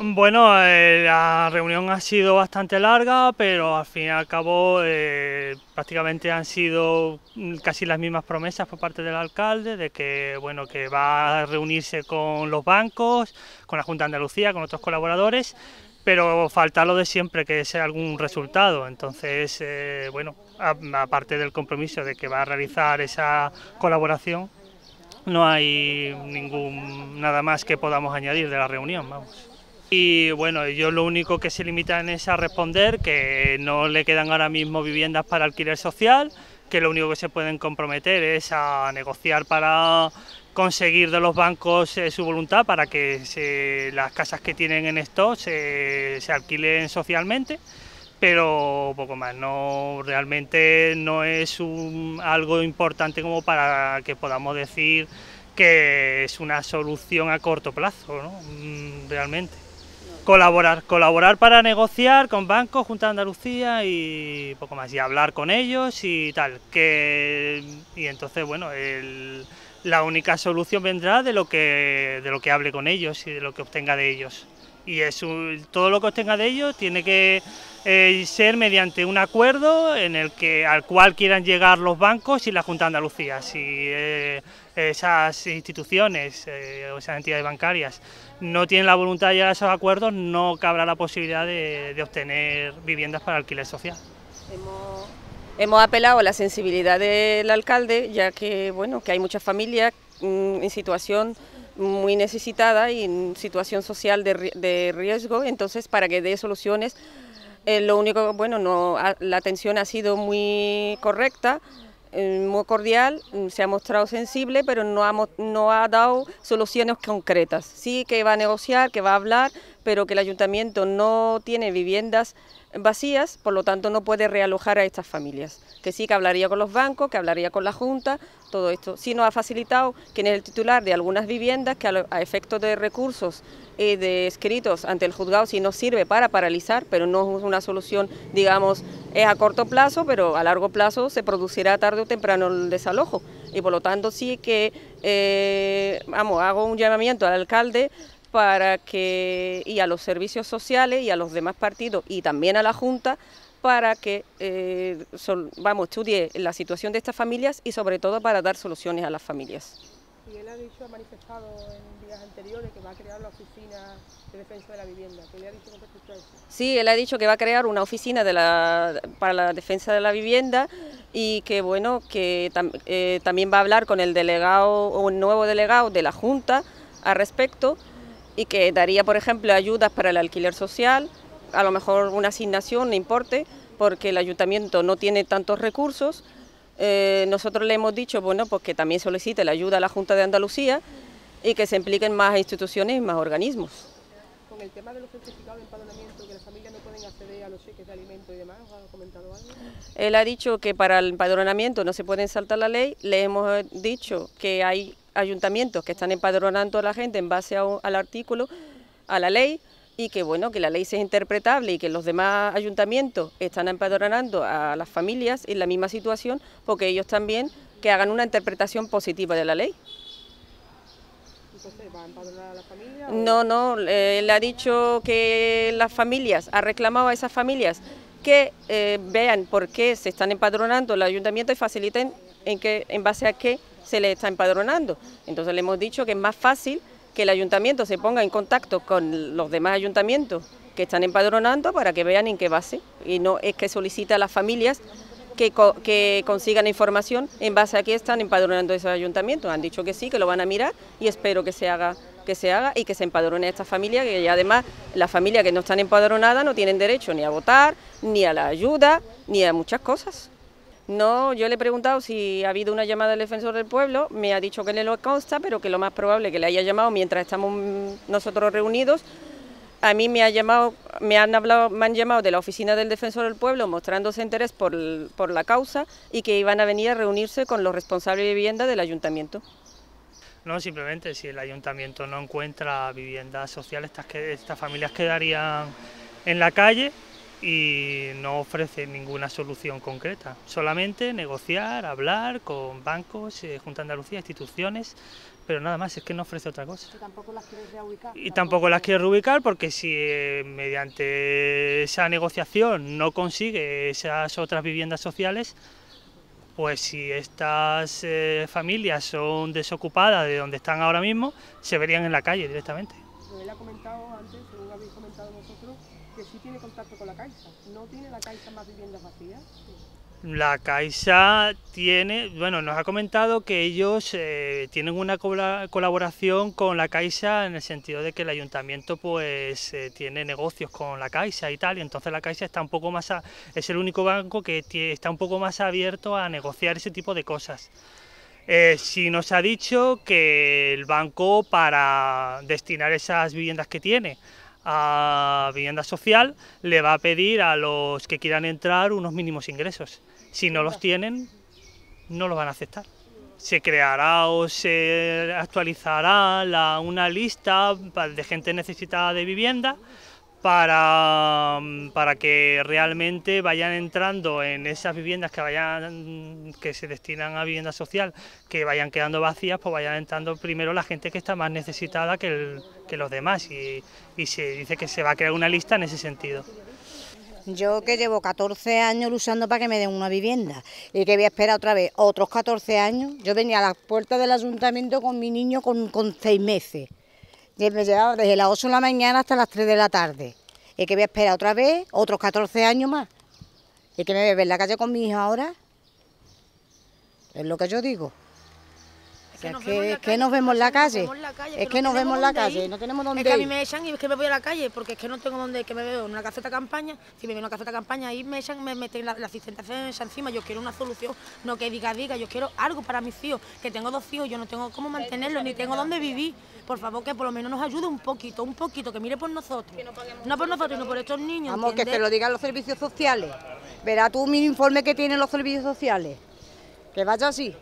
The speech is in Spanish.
Bueno, eh, la reunión ha sido bastante larga, pero al fin y al cabo eh, prácticamente han sido casi las mismas promesas por parte del alcalde de que bueno que va a reunirse con los bancos, con la Junta de Andalucía, con otros colaboradores, pero falta lo de siempre que sea algún resultado. Entonces, eh, bueno, aparte del compromiso de que va a realizar esa colaboración, no hay ningún nada más que podamos añadir de la reunión, vamos. Y bueno, ellos lo único que se limitan es a responder que no le quedan ahora mismo viviendas para alquiler social, que lo único que se pueden comprometer es a negociar para conseguir de los bancos eh, su voluntad para que las casas que tienen en esto se, alquilen socialmente pero poco más. No realmente no es algo importante como para que podamos decir que es una solución a corto plazo, ¿no? Mm, realmente colaborar, colaborar para negociar con bancos, Junta de Andalucía y poco más, y hablar con ellos y tal. Que, y entonces, bueno, la única solución vendrá de lo, que, de lo que hable con ellos y de lo que obtenga de ellos y todo lo que obtenga de ellos... tiene que eh, ser mediante un acuerdo en el que al cual quieran llegar los bancos y la Junta de Andalucía. Si eh, esas instituciones eh, o esas entidades bancarias no tienen la voluntad de llegar a esos acuerdos, no cabrá la posibilidad de, obtener viviendas para alquiler social. Hemos, apelado a la sensibilidad del alcalde, ya que bueno, que hay muchas familias mm, en situación muy necesitada y en situación social de, de riesgo, entonces para que dé soluciones, eh, lo único, bueno, no, la atención ha sido muy correcta, eh, muy cordial, mm, se ha mostrado sensible, pero no ha, no ha dado soluciones concretas. Sí que va a negociar, que va a hablar, pero que el ayuntamiento no tiene viviendas vacías, por lo tanto no puede realojar a estas familias. Que sí que hablaría con los bancos, que hablaría con la Junta, todo esto. Sí nos ha facilitado quien es el titular de algunas viviendas que a, efectos de recursos y eh, de escritos ante el juzgado sí nos sirve para paralizar, pero no es una solución, digamos, es a corto plazo, pero a largo plazo se producirá tarde o temprano el desalojo. Y por lo tanto sí que, eh, vamos, hago un llamamiento al alcalde para que, y a los servicios sociales y a los demás partidos y también a la Junta para que eh, vamos, estudie la situación de estas familias y sobre todo para dar soluciones a las familias. Y él ha dicho, ha manifestado en días anteriores que va a crear la oficina de defensa de la vivienda. ¿Qué le ha dicho con respecto a eso? Sí, él ha dicho que va a crear una oficina para la defensa de la vivienda y que bueno, que eh, también va a hablar con el delegado o un nuevo delegado de la Junta al respecto y que daría, por ejemplo, ayudas para el alquiler social, a lo mejor una asignación, no importe, porque el ayuntamiento no tiene tantos recursos. Eh, nosotros le hemos dicho, bueno, pues que también solicite la ayuda a la Junta de Andalucía y que se impliquen más instituciones y más organismos. Con el tema de los certificados de empadronamiento, que las familias no pueden acceder a los cheques de alimento y demás, ¿ha comentado algo? Él ha dicho que para el empadronamiento no se pueden saltar la ley, le hemos eh, dicho que hay ayuntamientos que están empadronando a la gente en base al artículo, a la ley, y que bueno, que la ley sea interpretable y que los demás ayuntamientos están empadronando a las familias en la misma situación, porque ellos también que hagan una interpretación positiva de la ley. Entonces, ¿va a empadronar a la familia? No, no, eh, le ha dicho que las familias, ha reclamado a esas familias que eh, vean por qué se están empadronando el ayuntamiento y faciliten en, que, en base a qué se le está empadronando. Entonces le hemos dicho que es más fácil que el ayuntamiento se ponga en contacto con los demás ayuntamientos que están empadronando para que vean en qué base. Y no es que solicita a las familias que, consigan información en base a qué están empadronando esos ayuntamientos. Han dicho que sí, que lo van a mirar y espero que se haga que se haga y que se empadrone esta familia, que además las familias que no están empadronadas no tienen derecho ni a votar, ni a la ayuda, ni a muchas cosas. No, yo le he preguntado si ha habido una llamada del defensor del pueblo, me ha dicho que le lo consta, pero que lo más probable que le haya llamado mientras estamos nosotros reunidos. A mí me ha llamado, me han hablado, me han llamado de la oficina del defensor del pueblo mostrándose interés por, la causa y que iban a venir a reunirse con los responsables de vivienda del ayuntamiento. No, simplemente si el ayuntamiento no encuentra vivienda social, estas familias quedarían en la calle y no ofrece ninguna solución concreta. Solamente negociar, hablar con bancos, eh, Junta Andalucía, instituciones, pero nada más, es que no ofrece otra cosa. Y tampoco las quiere reubicar. Y tampoco las quiere reubicar porque si eh, mediante esa negociación no consigue esas otras viviendas sociales, pues si estas eh, familias son desocupadas de donde están ahora mismo, se verían en la calle directamente. que sí tiene contacto con la Caixa. ¿No tiene la Caixa más viviendas vacías? La Caixa tiene, bueno, nos ha comentado que ellos eh, tienen una colaboración con la Caixa en el sentido de que el ayuntamiento pues eh, tiene negocios con la Caixa y tal, y entonces la Caixa está un poco más es el único banco que está un poco más abierto a negociar ese tipo de cosas. Eh, si nos ha dicho que el banco para destinar esas viviendas que tiene a vivienda social le va a pedir a los que quieran entrar unos mínimos ingresos. Si no los tienen, no los van a aceptar. Se creará o se actualizará una lista de gente necesitada de vivienda para, mm, para que realmente vayan entrando en esas viviendas que vayan que se destinan a vivienda social, que vayan quedando vacías, pues vayan entrando primero la gente que está más necesitada que, los demás y, se dice que se va a crear una lista en ese sentido. Yo que llevo 14 años luchando para que me den una vivienda y que voy a esperar otra vez otros 14 años. Yo venía a la puerta del ayuntamiento con mi niño con, con seis meses y me desde las 8 de la mañana hasta las 3 de la tarde. Y que voy a esperar otra vez, otros 14 años más. Y que me voy a ver en la calle con mi hija ahora. Es lo que yo digo. ...es que, nos vemos en la calle. Es que nos vemos en la calle, no tenemos dónde. Es que a mí me echan y es que me voy a la calle porque es que no tengo dónde, que me veo en una caseta campaña. Si me veo en una caseta campaña ahí me echan, me meten la, la encima. Yo quiero una solución, no que diga, diga, yo quiero algo para mis hijos, que tengo dos hijos, yo no tengo cómo mantenerlos, ni tengo dónde vivir. Por favor, que por lo menos nos ayude un poquito, un poquito, que mire por nosotros. No por nosotros, sino por estos niños. Vamos, que te lo digan los servicios sociales. Verá tú mi informe que tienen los servicios sociales. Que vaya así.